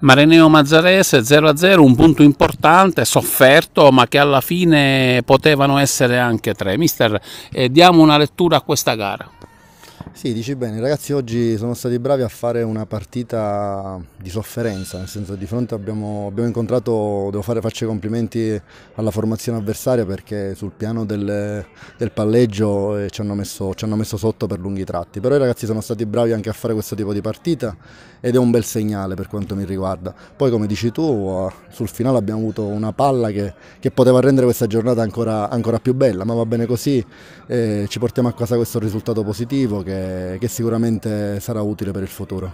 Mareneo Mazzarese 0-0, un punto importante, sofferto, ma che alla fine potevano essere anche tre. Mister, eh, diamo una lettura a questa gara. Sì, dici bene, i ragazzi oggi sono stati bravi a fare una partita di sofferenza, nel senso di fronte abbiamo, abbiamo incontrato, devo fare, faccio i complimenti alla formazione avversaria perché sul piano del, del palleggio eh, ci hanno, messo, ci hanno, messo, sotto per lunghi tratti, però i ragazzi sono stati bravi anche a fare questo tipo di partita ed è un bel segnale per quanto mi riguarda. Poi come dici tu, eh, sul finale abbiamo avuto una palla che, che poteva rendere questa giornata ancora, ancora, più bella, ma va bene così, eh, ci portiamo a casa questo risultato positivo che che, sicuramente sarà utile per il futuro.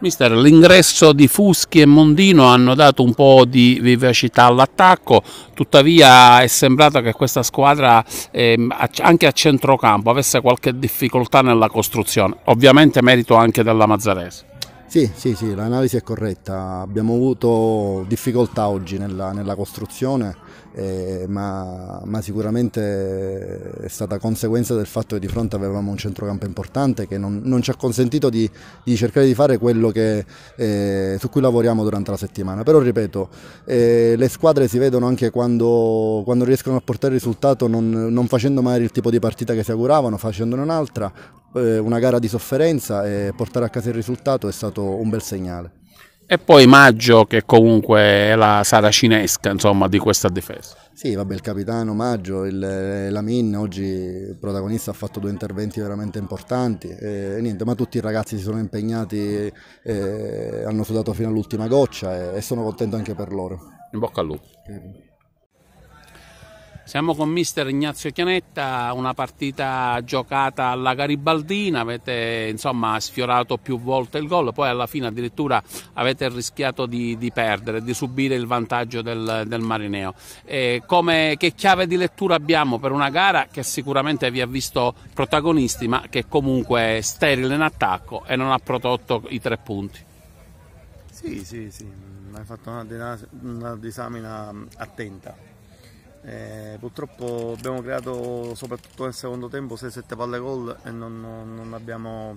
Mister, l'ingresso di Fuschi e Mondino hanno dato un po' di vivacità all'attacco, tuttavia è sembrato che questa squadra ehm, anche a centrocampo avesse qualche difficoltà nella costruzione, ovviamente merito anche della Mazzarese. Sì, sì, sì, l'analisi è corretta. Abbiamo avuto difficoltà oggi nella, nella costruzione, eh, ma, ma, sicuramente è stata conseguenza del fatto che di fronte avevamo un centrocampo importante che non, non ci ha consentito di, di, cercare di fare quello che, eh, su cui lavoriamo durante la settimana. Però ripeto, eh, le squadre si vedono anche quando, quando riescono a portare risultato non, non, facendo magari il tipo di partita che si auguravano, facendone un'altra, eh, una gara di sofferenza e portare a casa il risultato è stato un bel segnale. E poi Maggio che comunque è la saracinesca insomma, di questa difesa. Sì, vabbè, il capitano Maggio, il, eh, la Min oggi il protagonista ha fatto due interventi veramente importanti, eh, niente, ma tutti i ragazzi si sono impegnati, eh, hanno sudato fino all'ultima goccia e, e sono contento anche per loro. In bocca al lupo. Eh. Siamo con mister Ignazio Chianetta, una partita giocata alla Garibaldina, avete insomma, sfiorato più volte il gol, poi alla fine addirittura avete rischiato di, di perdere, di subire il vantaggio del, del Marineo. Come, che chiave di lettura abbiamo per una gara che sicuramente vi ha visto protagonisti ma che comunque è sterile in attacco e non ha prodotto i tre punti? Sì, sì, sì, mm, hai fatto una, una disamina mm, attenta eh, purtroppo abbiamo creato soprattutto nel secondo tempo 6-7 palle gol e non, non, non, abbiamo,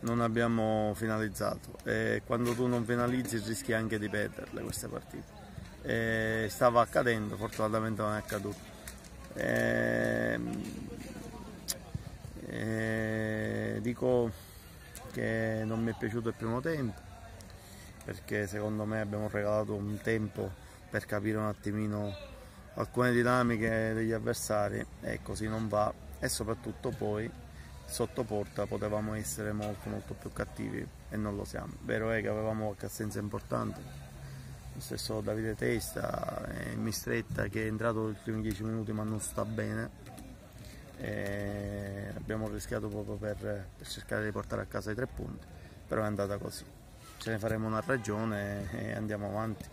non abbiamo, finalizzato. Eh, quando tu non finalizzi rischi anche di perderle queste partite. Eh, stava accadendo, fortunatamente non è accaduto. Ehm, eh, dico che non mi è piaciuto il primo tempo perché secondo me abbiamo regalato un tempo per capire un attimino alcune dinamiche degli avversari e così non va e soprattutto poi sotto porta potevamo essere molto molto più cattivi e non lo siamo vero è che avevamo qualche assenza importante lo stesso Davide Testa in mistretta che è entrato negli ultimi 10 minuti ma non sta bene e abbiamo rischiato proprio per, per, cercare di portare a casa i tre punti però è andata così ce ne faremo una ragione e andiamo avanti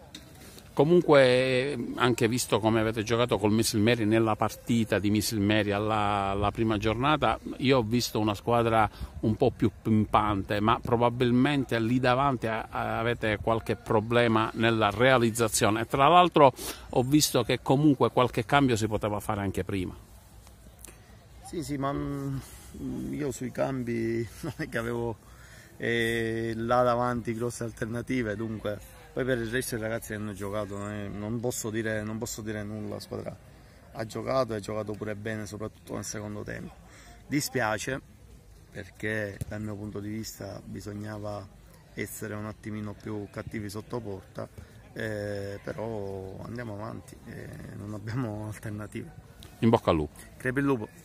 Comunque, anche visto come avete giocato col Mary nella partita di Mary alla, alla, prima giornata, io ho visto una squadra un po' più pimpante, ma probabilmente lì davanti a, a, avete qualche problema nella realizzazione. Tra l'altro, ho visto che comunque qualche cambio si poteva fare anche prima. Sì, sì, ma mm, io sui cambi non è che avevo eh, là davanti grosse alternative, dunque poi per il resto i ragazzi hanno giocato, eh, non posso, dire, non posso dire, nulla, la squadra ha giocato e ha giocato pure bene, soprattutto nel secondo tempo. Dispiace perché dal mio punto di vista bisognava essere un attimino più cattivi sotto porta, eh, però andiamo avanti, eh, non abbiamo alternative. In bocca al lupo. Crepi il lupo.